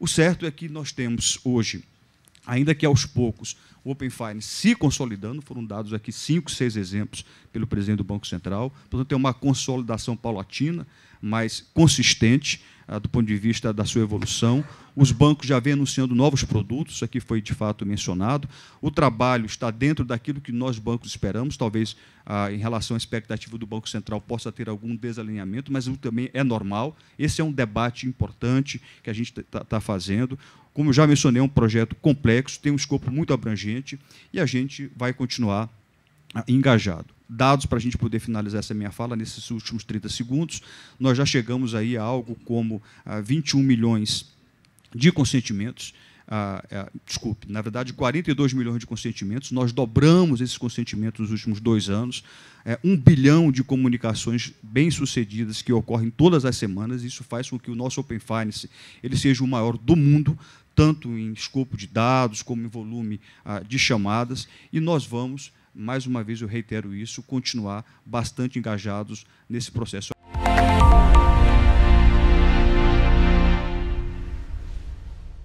O certo é que nós temos hoje, ainda que aos poucos, o Open Finance se consolidando, foram dados aqui cinco, seis exemplos pelo presidente do Banco Central, portanto, tem uma consolidação paulatina, mas consistente ah, do ponto de vista da sua evolução. Os bancos já vêm anunciando novos produtos, isso aqui foi de fato mencionado. O trabalho está dentro daquilo que nós bancos esperamos, talvez ah, em relação à expectativa do Banco Central possa ter algum desalinhamento, mas também é normal. Esse é um debate importante que a gente está tá, tá fazendo. Como eu já mencionei, é um projeto complexo, tem um escopo muito abrangente e a gente vai continuar ah, engajado. Dados para a gente poder finalizar essa minha fala nesses últimos 30 segundos, nós já chegamos aí a algo como 21 ah, milhões de consentimentos. Ah, é, desculpe, na verdade, 42 milhões de consentimentos. Nós dobramos esses consentimentos nos últimos dois anos. É, um bilhão de comunicações bem-sucedidas que ocorrem todas as semanas. Isso faz com que o nosso Open Finance ele seja o maior do mundo, tanto em escopo de dados como em volume ah, de chamadas. E nós vamos, mais uma vez eu reitero isso, continuar bastante engajados nesse processo.